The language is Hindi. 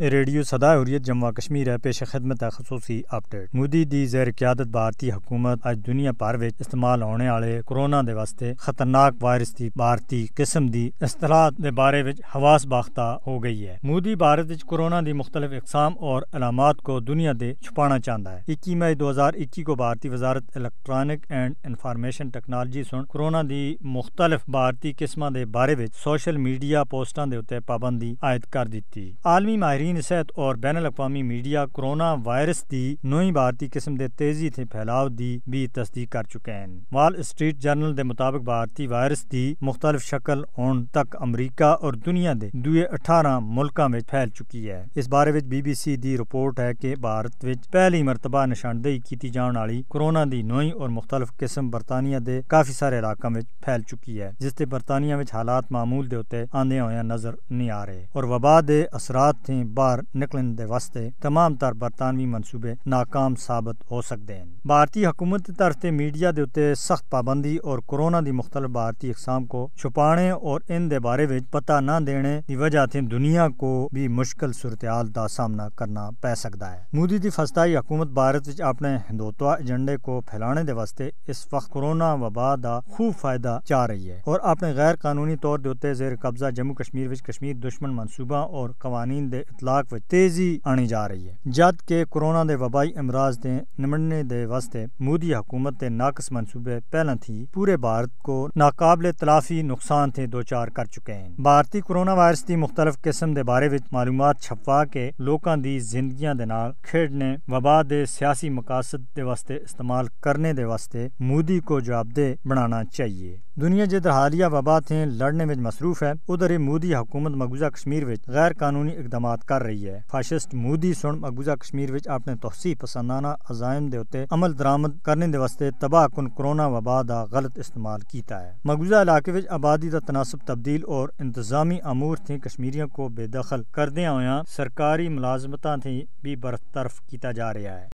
रेडियो सदा हुरियत जम्मू कश्मीर है पेश खिदमत है खसूसी अपडेट मोदी की जैर क्यादत भारतीय हुकूमत अज दुनिया भर में इस्तेमाल होने वाले कोरोना के वास्ते खतरनाक वायरस की भारतीय किस्म की असलाह के बारे में हवास बाख्ता हो गई है मोदी भारत कोरोना की मुख्तलिफ इकसाम और अलामत को दुनिया के छुपाना चाहता है इक्की मई दो हजार इक्की को भारतीय वजारत इलेक्ट्रॉनिक एंड इनफॉर्मेशन टेक्नोलॉजी सुन कोरोना की मुख्तलिफ भारतीय किस्म के बारे में सोशल मीडिया पोस्टा के उत्ते पाबंदी आयद कर दी आलमी माहरी माहरीन सेहत और बैन अवी मीडिया कोरोना वायरस की नई भारती किस्म के तेजी से फैलाव की भी तस्दीक कर चुके हैं वाल स्ट्रीट जर्नल के मुताबिक भारतीय वायरस की मुख्तलिफ शक्ल आने तक अमरीका और दुनिया के दुए अठारह मुल्कों में फैल चुकी है इस बारे में बी बी सी की रिपोर्ट है कि भारत में पहली मरतबा निशानदेही की जाने वाली कोरोना की नई और मुख्तलिफ किस्म बरतानिया के काफ़ी सारे इलाकों में फैल चुकी है जिससे बरतानिया हालात मामूल के उत्ते आंदे हुए नजर नहीं आ रहे और वबा के असरात थे बाहर निकलने के वास्ते तमाम तर बरतानवी मनसूबे नाकाम साबित हो सकते हैं भारतीय हुकूमत की तरफ से मीडिया के उत्ते सख्त पाबंदी और कोरोना की मुख्तल भारतीय इकसाम को छुपाने और इन दे बारे में पता न देने की वजह से दुनिया को भी मुश्किल सूरत हाल का सामना करना पै सकता है मोदी की फस्ताई हुकूमत भारत अपने हिंदुत्वा एजेंडे को फैलाने के वास्ते इस वक्त कोरोना वबा का खूब फायदा चाह रही है और अपने गैर कानूनी तौर के उत्ते जेर कब्जा जम्मू कश्मीर कश्मीर दुश्मन मनसूबा और कवानीन के इतला इतलाक में तेजी आनी जा रही है जबकि कोरोना के वबाई अमराज के ਦੇ के वास्ते मोदी हुकूमत के नाकस मनसूबे पहले थी पूरे भारत को नाकबले तलाफी नुकसान से दो चार कर चुके हैं भारतीय कोरोना वायरस की मुख्तलिफ किस्म के बारे में मालूम छपवा के लोगों की जिंदगी खेडने वबा के सियासी मकासद के वास्ते इस्तेमाल करने के वास्ते मोदी को जवाबदेह बनाना चाहिए दुनिया जिधर हालिया वबा थे लड़ने में मसरूफ है उधर ही मोदी हुकूमत मकबूजा कश्मीर में गैर कानूनी इकदाम कर कर रही है फाशिस्ट मोदी सुन मकबूजा कश्मीर अपने तोहसी पसंदाना अजायम के उत्ते अमल दरामद करने वास्ते तबाहकुन कोरोना वबा का गलत इस्तेमाल किया है मकबूजा इलाके आबादी का तनासब तब्दील और इंतजामी अमूर थी कश्मीरियों को बेदखल करद सरकारी मुलाजमत थी भी बरतरफ किया जा रहा है